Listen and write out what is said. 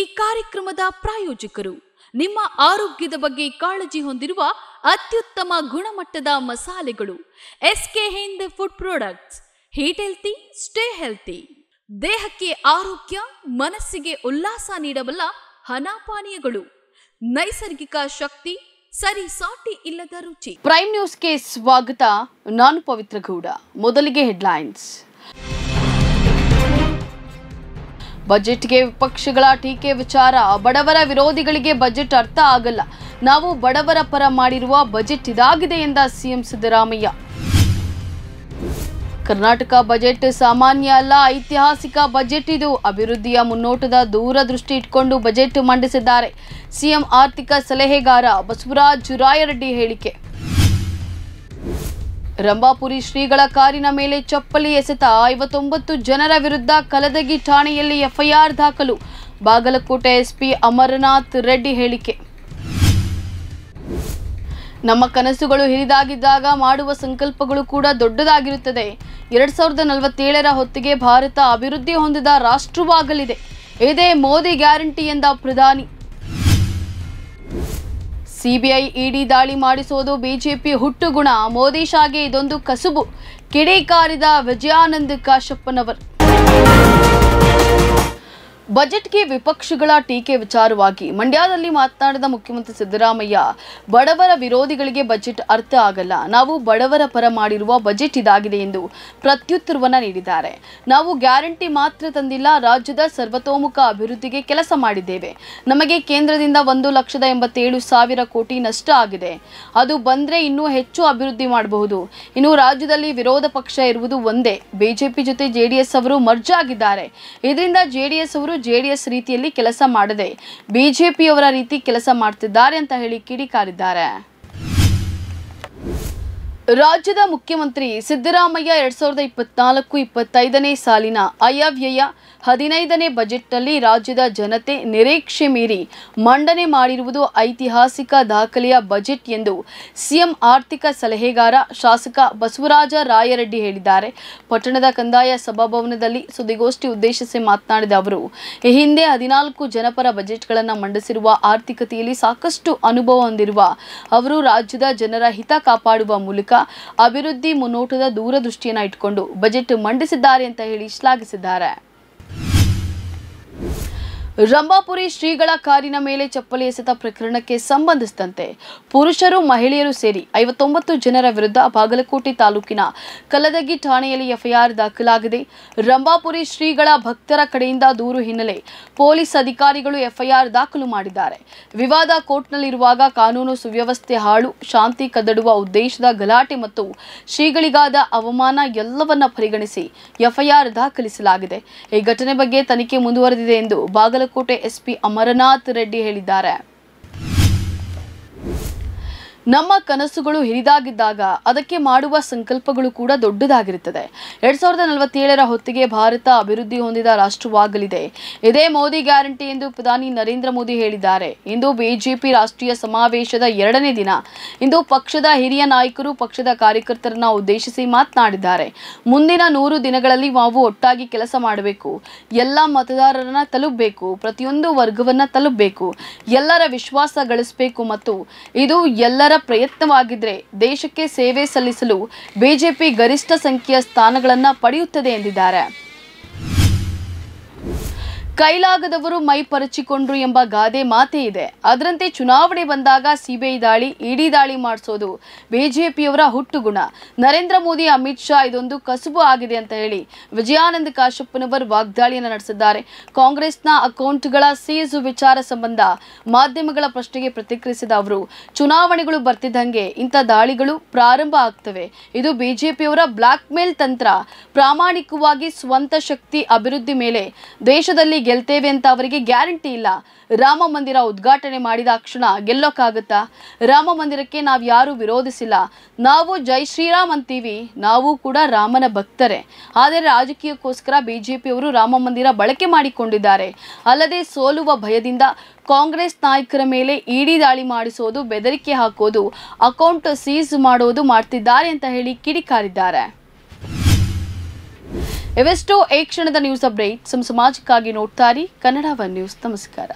ಈ ಕಾರ್ಯಕ್ರಮದ ಪ್ರಾಯೋಜಕರು ನಿಮ್ಮ ಆರೋಗ್ಯದ ಬಗ್ಗೆ ಕಾಳಜಿ ಹೊಂದಿರುವ ಅತ್ಯುತ್ತಮ ಗುಣಮಟ್ಟದ ಮಸಾಲೆಗಳು SK Hind food products eat healthy stay healthy ದೇಹಕ್ಕೆ ಆರೋಗ್ಯ ಮನಸ್ಸಿಗೆ ಉಲ್ಲಾಸ ನೀಡಬಲ್ಲ ಹನಾಪಾನೀಯಗಳು ನೈಸರ್ಗಿಕ ಶಕ್ತಿ ಸರಿ ಸಾಟಿ ಇಲ್ಲದ ರುಚಿ ಪ್ರೈಮ್ ನ್ಯೂಸ್ಗೆ ಸ್ವಾಗತ ನಾನು ಪವಿತ್ರ ಗೌಡ ಮೊದಲಿಗೆ ಹೆಡ್ಲೈನ್ಸ್ ಬಜೆಟ್ಗೆ ವಿಪಕ್ಷಗಳ ಟೀಕೆ ವಿಚಾರ ಬಡವರ ವಿರೋಧಿಗಳಿಗೆ ಬಜೆಟ್ ಅರ್ಥ ಆಗಲ್ಲ ನಾವು ಬಡವರ ಪರ ಮಾಡಿರುವ ಬಜೆಟ್ ಇದಾಗಿದೆ ಎಂದ ಸಿಎಂ ಸಿದ್ದರಾಮಯ್ಯ ಕರ್ನಾಟಕ ಬಜೆಟ್ ಸಾಮಾನ್ಯ ಅಲ್ಲ ಐತಿಹಾಸಿಕ ಬಜೆಟ್ ಇದು ಅಭಿವೃದ್ಧಿಯ ಮುನ್ನೋಟದ ದೂರದೃಷ್ಟಿ ಇಟ್ಕೊಂಡು ಬಜೆಟ್ ಮಂಡಿಸಿದ್ದಾರೆ ಸಿಎಂ ಆರ್ಥಿಕ ಸಲಹೆಗಾರ ಬಸವರಾಜ್ ರಾಯರೆಡ್ಡಿ ಹೇಳಿಕೆ ರಂಭಾಪುರಿ ಶ್ರೀಗಳ ಕಾರಿನ ಮೇಲೆ ಚಪ್ಪಲಿ ಎಸೆತ ಐವತ್ತೊಂಬತ್ತು ಜನರ ವಿರುದ್ಧ ಕಲದಗಿ ಠಾಣೆಯಲ್ಲಿ ಎಫ್ಐಆರ್ ದಾಖಲು ಬಾಗಲಕೋಟೆ ಎಸ್ಪಿ ಅಮರನಾಥ್ ರೆಡ್ಡಿ ಹೇಳಿಕೆ ನಮ್ಮ ಕನಸುಗಳು ಹಿರಿದಾಗಿದ್ದಾಗ ಮಾಡುವ ಸಂಕಲ್ಪಗಳು ಕೂಡ ದೊಡ್ಡದಾಗಿರುತ್ತದೆ ಎರಡು ಸಾವಿರದ ನಲವತ್ತೇಳರ ಹೊತ್ತಿಗೆ ಭಾರತ ಅಭಿವೃದ್ಧಿ ಹೊಂದಿದ ರಾಷ್ಟ್ರವಾಗಲಿದೆ ಇದೇ ಮೋದಿ ಗ್ಯಾರಂಟಿ ಎಂದ ಪ್ರಧಾನಿ ಸಿಬಿಐ ಇಡಿ ದಾಳಿ ಮಾಡಿಸೋದು ಬಿಜೆಪಿ ಹುಟ್ಟುಗುಣ ಮೋದಿ ಶಾಗೆ ಇದೊಂದು ಕಸುಬು ಕಿಡಿಕಾರಿದ ವಿಜಯಾನಂದ್ ಕಾಶಪ್ಪನವರ್. ಬಜೆಟ್ಗೆ ವಿಪಕ್ಷಗಳ ಟೀಕೆ ವಿಚಾರವಾಗಿ ಮಂಡ್ಯದಲ್ಲಿ ಮಾತನಾಡಿದ ಮುಖ್ಯಮಂತ್ರಿ ಸಿದ್ದರಾಮಯ್ಯ ಬಡವರ ವಿರೋಧಿಗಳಿಗೆ ಬಜೆಟ್ ಅರ್ಥ ಆಗಲ್ಲ ನಾವು ಬಡವರ ಪರ ಮಾಡಿರುವ ಬಜೆಟ್ ಇದಾಗಿದೆ ಎಂದು ಪ್ರತ್ಯುತ್ತರವನ್ನು ನೀಡಿದ್ದಾರೆ ನಾವು ಗ್ಯಾರಂಟಿ ಮಾತ್ರ ತಂದಿಲ್ಲ ರಾಜ್ಯದ ಸರ್ವತೋಮುಖ ಅಭಿವೃದ್ಧಿಗೆ ಕೆಲಸ ಮಾಡಿದ್ದೇವೆ ನಮಗೆ ಕೇಂದ್ರದಿಂದ ಒಂದು ಲಕ್ಷದ ಎಂಬತ್ತೇಳು ಸಾವಿರ ಕೋಟಿ ನಷ್ಟ ಆಗಿದೆ ಅದು ಬಂದರೆ ಇನ್ನೂ ಹೆಚ್ಚು ಅಭಿವೃದ್ಧಿ ಮಾಡಬಹುದು ಇನ್ನು ರಾಜ್ಯದಲ್ಲಿ ವಿರೋಧ ಪಕ್ಷ ಇರುವುದು ಒಂದೇ ಬಿಜೆಪಿ ಜೊತೆ ಜೆಡಿಎಸ್ ಅವರು ಮರ್ಜ್ ಆಗಿದ್ದಾರೆ ಇದರಿಂದ ಜೆಡಿಎಸ್ ಅವರು ಜೆಡಿಎಸ್ ರೀತಿಯಲ್ಲಿ ಕೆಲಸ ಮಾಡದೆ ಬಿಜೆಪಿಯವರ ರೀತಿ ಕೆಲಸ ಮಾಡ್ತಿದ್ದಾರೆ ಅಂತ ಹೇಳಿ ಕಿಡಿಕಾರಿದ್ದಾರೆ ರಾಜ್ಯದ ಮುಖ್ಯಮಂತ್ರಿ ಸಿದ್ದರಾಮಯ್ಯ ಎರಡ್ ಸಾವಿರದ ಇಪ್ಪತ್ನಾಲ್ಕು ಇಪ್ಪತ್ತೈದನೇ ಸಾಲಿನ ಅಯವ್ಯಯ ಹದಿನೈದನೇ ಬಜೆಟ್ನಲ್ಲಿ ರಾಜ್ಯದ ಜನತೆ ನಿರೀಕ್ಷೆ ಮೀರಿ ಮಂಡನೆ ಮಾಡಿರುವುದು ಐತಿಹಾಸಿಕ ದಾಖಲೆಯ ಬಜೆಟ್ ಎಂದು ಸಿಎಂ ಆರ್ಥಿಕ ಸಲಹೆಗಾರ ಶಾಸಕ ಬಸವರಾಜ ರಾಯರೆಡ್ಡಿ ಹೇಳಿದ್ದಾರೆ ಪಟ್ಟಣದ ಕಂದಾಯ ಸಭಾಭವನದಲ್ಲಿ ಸುದ್ದಿಗೋಷ್ಠಿ ಉದ್ದೇಶಿಸಿ ಮಾತನಾಡಿದ ಅವರು ಈ ಹಿಂದೆ ಹದಿನಾಲ್ಕು ಜನಪರ ಬಜೆಟ್ಗಳನ್ನು ಮಂಡಿಸಿರುವ ಆರ್ಥಿಕತೆಯಲ್ಲಿ ಸಾಕಷ್ಟು ಅನುಭವ ಹೊಂದಿರುವ ಅವರು ರಾಜ್ಯದ ಜನರ ಹಿತ ಕಾಪಾಡುವ ಮೂಲಕ ಅಭಿವೃದ್ಧಿ ಮುನ್ನೋಟದ ದೂರದೃಷ್ಟಿಯನ್ನು ಇಟ್ಟುಕೊಂಡು ಬಜೆಟ್ ಮಂಡಿಸಿದ್ದಾರೆ ಅಂತ ಹೇಳಿ ಶ್ಲಾಘಿಸಿದ್ದಾರೆ ರಂಭಾಪುರಿ ಶ್ರೀಗಳ ಕಾರಿನ ಮೇಲೆ ಚಪ್ಪಲಿ ಎಸೆತ ಪ್ರಕರಣಕ್ಕೆ ಸಂಬಂಧಿಸಿದಂತೆ ಪುರುಷರು ಮಹಿಳೆಯರು ಸೇರಿ ಐವತ್ತೊಂಬತ್ತು ಜನರ ವಿರುದ್ಧ ಬಾಗಲಕೋಟೆ ತಾಲೂಕಿನ ಕಲದಗಿ ಠಾಣೆಯಲ್ಲಿ ಎಫ್ಐಆರ್ ದಾಖಲಾಗಿದೆ ರಂಭಾಪುರಿ ಶ್ರೀಗಳ ಭಕ್ತರ ಕಡೆಯಿಂದ ದೂರು ಹಿನ್ನೆಲೆ ಪೊಲೀಸ್ ಅಧಿಕಾರಿಗಳು ಎಫ್ಐಆರ್ ದಾಖಲು ಮಾಡಿದ್ದಾರೆ ವಿವಾದ ಕೋರ್ಟ್ನಲ್ಲಿರುವಾಗ ಕಾನೂನು ಸುವ್ಯವಸ್ಥೆ ಹಾಳು ಶಾಂತಿ ಕದಡುವ ಉದ್ದೇಶದ ಗಲಾಟೆ ಮತ್ತು ಶ್ರೀಗಳಿಗಾದ ಅವಮಾನ ಎಲ್ಲವನ್ನ ಪರಿಗಣಿಸಿ ಎಫ್ಐಆರ್ ದಾಖಲಿಸಲಾಗಿದೆ ಈ ಘಟನೆ ಬಗ್ಗೆ ತನಿಖೆ ಮುಂದುವರೆದಿದೆ ಎಂದು ಬಾಗಲ கூட்டே எஸ்.பி. அமரநாத் ரெட்டி ಹೇಳಿದರು ನಮ್ಮ ಕನಸುಗಳು ಹಿರಿದಾಗಿದ್ದಾಗ ಅದಕ್ಕೆ ಮಾಡುವ ಸಂಕಲ್ಪಗಳು ಕೂಡ ದೊಡ್ಡದಾಗಿರುತ್ತದೆ ಎರಡ್ ಸಾವಿರದ ನಲವತ್ತೇಳರ ಹೊತ್ತಿಗೆ ಭಾರತ ಅಭಿವೃದ್ಧಿ ಹೊಂದಿದ ರಾಷ್ಟ್ರವಾಗಲಿದೆ ಇದೇ ಮೋದಿ ಗ್ಯಾರಂಟಿ ಎಂದು ಪ್ರಧಾನಿ ನರೇಂದ್ರ ಮೋದಿ ಹೇಳಿದ್ದಾರೆ ಇಂದು ಬಿಜೆಪಿ ರಾಷ್ಟ್ರೀಯ ಸಮಾವೇಶದ ಎರಡನೇ ದಿನ ಇಂದು ಪಕ್ಷದ ಹಿರಿಯ ನಾಯಕರು ಪಕ್ಷದ ಕಾರ್ಯಕರ್ತರನ್ನ ಉದ್ದೇಶಿಸಿ ಮಾತನಾಡಿದ್ದಾರೆ ಮುಂದಿನ ನೂರು ದಿನಗಳಲ್ಲಿ ನಾವು ಒಟ್ಟಾಗಿ ಕೆಲಸ ಮಾಡಬೇಕು ಎಲ್ಲ ಮತದಾರರನ್ನ ತಲುಪಬೇಕು ಪ್ರತಿಯೊಂದು ವರ್ಗವನ್ನ ತಲುಪಬೇಕು ಎಲ್ಲರ ವಿಶ್ವಾಸ ಗಳಿಸಬೇಕು ಮತ್ತು ಇದು ಎಲ್ಲರ ಪ್ರಯತ್ನವಾಗಿದ್ರೆ ದೇಶಕ್ಕೆ ಸೇವೆ ಸಲ್ಲಿಸಲು ಬಿಜೆಪಿ ಗರಿಷ್ಠ ಸಂಖ್ಯೆಯ ಸ್ಥಾನಗಳನ್ನು ಪಡೆಯುತ್ತದೆ ಎಂದಿದ್ದಾರೆ ಕೈಲಾಗದವರು ಮೈ ಪರಚಿಕೊಂಡ್ರು ಎಂಬ ಗಾದೆ ಮಾತೇ ಇದೆ ಅದರಂತೆ ಚುನಾವಣೆ ಬಂದಾಗ ಸಿಬಿಐ ದಾಳಿ ಇಡಿ ದಾಳಿ ಮಾಡಿಸೋದು ಬಿಜೆಪಿಯವರ ಹುಟ್ಟುಗುಣ ನರೇಂದ್ರ ಮೋದಿ ಅಮಿತ್ ಶಾ ಇದೊಂದು ಕಸುಬು ಆಗಿದೆ ಅಂತ ಹೇಳಿ ವಿಜಯಾನಂದ ಕಾಶಪ್ಪನವರು ವಾಗ್ದಾಳಿಯನ್ನು ನಡೆಸಿದ್ದಾರೆ ಕಾಂಗ್ರೆಸ್ನ ಅಕೌಂಟ್ಗಳ ಸೀಸು ವಿಚಾರ ಸಂಬಂಧ ಮಾಧ್ಯಮಗಳ ಪ್ರಶ್ನೆಗೆ ಪ್ರತಿಕ್ರಿಯಿಸಿದ ಅವರು ಚುನಾವಣೆಗಳು ಬರ್ತಿದ್ದಂಗೆ ಇಂಥ ದಾಳಿಗಳು ಪ್ರಾರಂಭ ಆಗ್ತವೆ ಇದು ಬಿಜೆಪಿಯವರ ಬ್ಲಾಕ್ ಮೇಲ್ ತಂತ್ರ ಪ್ರಾಮಾಣಿಕವಾಗಿ ಸ್ವಂತ ಶಕ್ತಿ ಅಭಿವೃದ್ಧಿ ಮೇಲೆ ದೇಶದಲ್ಲಿ ಗೆಲ್ತೇವೆ ಅಂತ ಅವರಿಗೆ ಗ್ಯಾರಂಟಿ ಇಲ್ಲ ರಾಮ ಮಂದಿರ ಉದ್ಘಾಟನೆ ಮಾಡಿದ ಕ್ಷಣ ಗೆಲ್ಲೋಕ್ಕಾಗುತ್ತಾ ರಾಮ ಮಂದಿರಕ್ಕೆ ನಾವು ಯಾರೂ ವಿರೋಧಿಸಿಲ್ಲ ನಾವು ಜೈ ಶ್ರೀರಾಮ್ ಅಂತೀವಿ ನಾವು ಕೂಡ ರಾಮನ ಭಕ್ತರೇ ಆದರೆ ರಾಜಕೀಯಕ್ಕೋಸ್ಕರ ಬಿಜೆಪಿಯವರು ರಾಮ ಮಂದಿರ ಬಳಕೆ ಮಾಡಿಕೊಂಡಿದ್ದಾರೆ ಅಲ್ಲದೆ ಸೋಲುವ ಭಯದಿಂದ ಕಾಂಗ್ರೆಸ್ ನಾಯಕರ ಮೇಲೆ ಇಡಿ ದಾಳಿ ಮಾಡಿಸೋದು ಬೆದರಿಕೆ ಹಾಕೋದು ಅಕೌಂಟ್ ಸೀಸ್ ಮಾಡೋದು ಮಾಡ್ತಿದ್ದಾರೆ ಅಂತ ಹೇಳಿ ಕಿಡಿಕಾರಿದ್ದಾರೆ ಇವೆಷ್ಟೋ ಈ ಕ್ಷಣದ ನ್ಯೂಸ್ ಅಪ್ಡೇಟ್ ಸಮಾಜಕ್ಕಾಗಿ ನೋಡ್ತಾರೆ ವನ್ ನ್ಯೂಸ್ ನಮಸ್ಕಾರ